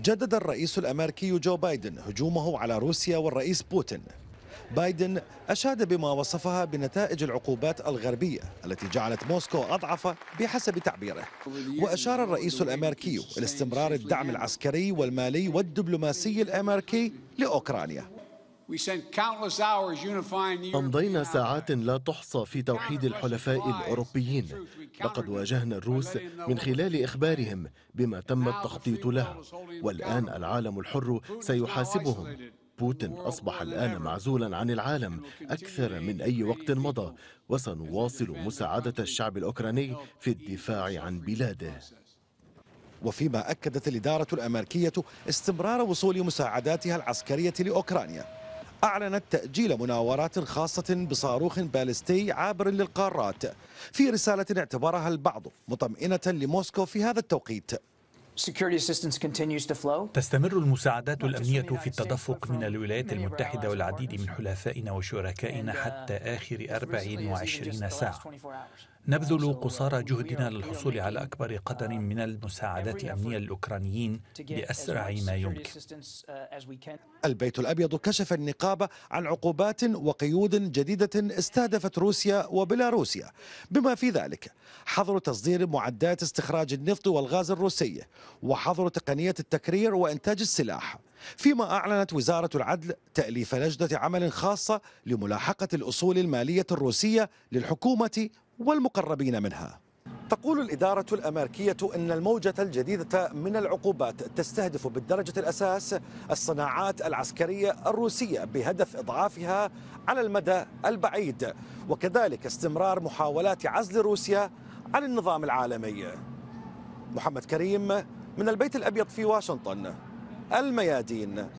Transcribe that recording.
جدد الرئيس الأمريكي جو بايدن هجومه على روسيا والرئيس بوتين بايدن أشاد بما وصفها بنتائج العقوبات الغربية التي جعلت موسكو أضعف بحسب تعبيره وأشار الرئيس الأمريكي إلى استمرار الدعم العسكري والمالي والدبلوماسي الأمريكي لأوكرانيا أمضينا ساعات لا تحصى في توحيد الحلفاء الأوروبيين لقد واجهنا الروس من خلال إخبارهم بما تم التخطيط له والآن العالم الحر سيحاسبهم بوتين أصبح الآن معزولا عن العالم أكثر من أي وقت مضى وسنواصل مساعدة الشعب الأوكراني في الدفاع عن بلاده وفيما أكدت الإدارة الأمريكية استمرار وصول مساعداتها العسكرية لأوكرانيا أعلنت تأجيل مناورات خاصة بصاروخ باليستي عابر للقارات في رسالة اعتبرها البعض مطمئنة لموسكو في هذا التوقيت تستمر المساعدات الأمنية في التدفق من الولايات المتحدة والعديد من حلفائنا وشركائنا uh, حتى آخر 24 ساعة نبذل قصارى جهدنا للحصول على أكبر قدر من المساعدات الأمنية للأوكرانيين بأسرع ما يمكن uh, البيت الأبيض كشف النقابة عن عقوبات وقيود جديدة استهدفت روسيا وبيلاروسيا بما في ذلك حظر تصدير معدات استخراج النفط والغاز الروسي وحظر تقنية التكرير وإنتاج السلاح فيما أعلنت وزارة العدل تأليف لجنة عمل خاصة لملاحقة الأصول المالية الروسية للحكومة والمقربين منها تقول الإدارة الأمريكية أن الموجة الجديدة من العقوبات تستهدف بالدرجة الأساس الصناعات العسكرية الروسية بهدف إضعافها على المدى البعيد وكذلك استمرار محاولات عزل روسيا عن النظام العالمي محمد كريم من البيت الأبيض في واشنطن الميادين